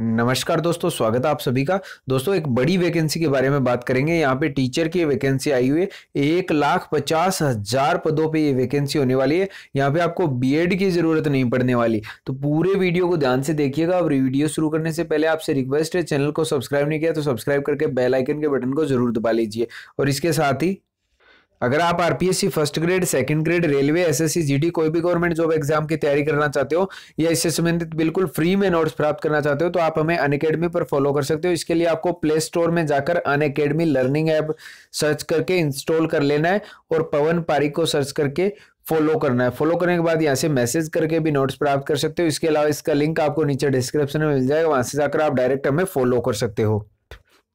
नमस्कार दोस्तों स्वागत है आप सभी का दोस्तों एक बड़ी वैकेंसी के बारे में बात करेंगे यहाँ पे टीचर की वैकेंसी आई हुई है एक लाख पचास हजार पदों पे ये वैकेंसी होने वाली है यहाँ पे आपको बीएड की जरूरत नहीं पड़ने वाली तो पूरे वीडियो को ध्यान से देखिएगा और वीडियो शुरू करने से पहले आपसे रिक्वेस्ट है चैनल को सब्सक्राइब नहीं किया तो सब्सक्राइब करके बेलाइकन के बटन को जरूर दबा लीजिए और इसके साथ ही अगर आप RPSC first grade second grade railway SSC GD कोई भी गवर्नमेंट जॉब एग्जाम की तैयारी करना चाहते हो या इससे संबंधित बिल्कुल फ्री में नोट्स प्राप्त करना चाहते हो तो आप हमें अनकेडमी पर फॉलो कर सकते हो इसके लिए आपको प्ले स्टोर में जाकर अनकेडमी लर्निंग ऐप सर्च करके इंस्टॉल कर लेना है और पवन पारिक को सर्च करके फॉलो करना है फॉलो करने के बाद यहाँ से मैसेज करके भी नोट्स प्राप्त कर सकते हो इसके अलावा इसका लिंक आपको नीचे डिस्क्रिप्शन में मिल जाएगा वहां से जाकर आप डायरेक्ट हमें फॉलो कर सकते हो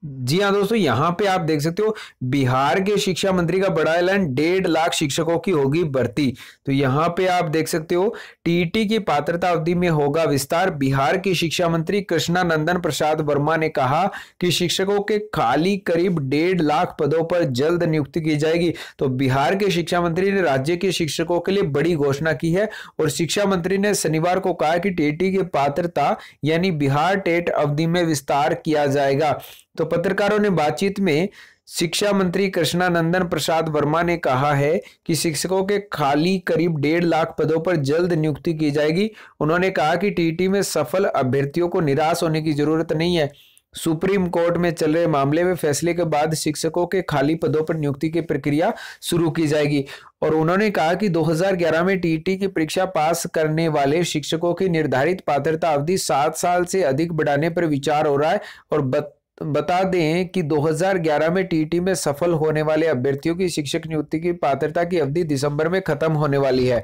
जी हाँ दोस्तों यहाँ पे आप देख सकते हो बिहार के शिक्षा मंत्री का बड़ा ऐलान डेढ़ लाख शिक्षकों की होगी भर्ती तो यहाँ पे आप देख सकते हो टीटी की पात्रता अवधि में होगा विस्तार बिहार के शिक्षा मंत्री कृष्णा नंदन प्रसाद वर्मा ने कहा कि शिक्षकों के खाली करीब डेढ़ लाख पदों पर जल्द नियुक्ति की जाएगी तो बिहार के शिक्षा मंत्री ने राज्य के शिक्षकों के लिए बड़ी घोषणा की है और शिक्षा मंत्री ने शनिवार को कहा कि टी की पात्रता यानी बिहार टेट अवधि में विस्तार किया जाएगा तो पत्रकारों ने बातचीत में शिक्षा मंत्री कृष्णानंदन प्रसाद वर्मा ने कहा है कि शिक्षकों के खाली करीब डेढ़ लाख पदों पर जल्द नियुक्ति की जाएगी उन्होंने कहा कि टीटी में सफल अभ्यर्थियों को निराश होने की जरूरत नहीं है सुप्रीम कोर्ट में चल रहे मामले में फैसले के बाद शिक्षकों के खाली पदों पर नियुक्ति की प्रक्रिया शुरू की जाएगी और उन्होंने कहा कि 2011 में टीटी की परीक्षा पास करने वाले शिक्षकों की निर्धारित पात्रता अवधि सात साल से अधिक बढ़ाने पर विचार हो रहा है और बता दें कि 2011 में टीटी में सफल होने वाले अभ्यर्थियों की शिक्षक नियुक्ति की पात्रता की अवधि दिसंबर में खत्म होने वाली है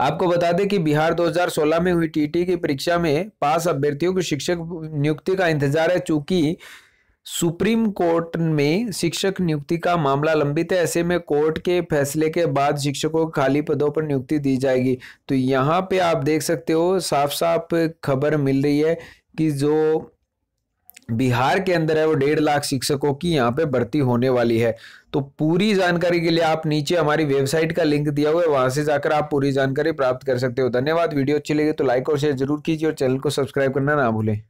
आपको बता दें कि बिहार 2016 में हुई टीटी की परीक्षा में पास अभ्यर्थियों की शिक्षक नियुक्ति का इंतजार है चूंकि सुप्रीम कोर्ट में शिक्षक नियुक्ति का मामला लंबित है ऐसे में कोर्ट के फैसले के बाद शिक्षकों को खाली पदों पर नियुक्ति दी जाएगी तो यहाँ पे आप देख सकते हो साफ साफ खबर मिल रही है कि जो बिहार के अंदर है वो डेढ़ लाख शिक्षकों की यहाँ पे भर्ती होने वाली है तो पूरी जानकारी के लिए आप नीचे हमारी वेबसाइट का लिंक दिया हुआ है वहां से जाकर आप पूरी जानकारी प्राप्त कर सकते हो धन्यवाद वीडियो अच्छी लगी तो लाइक और शेयर जरूर कीजिए और चैनल को सब्सक्राइब करना ना भूलें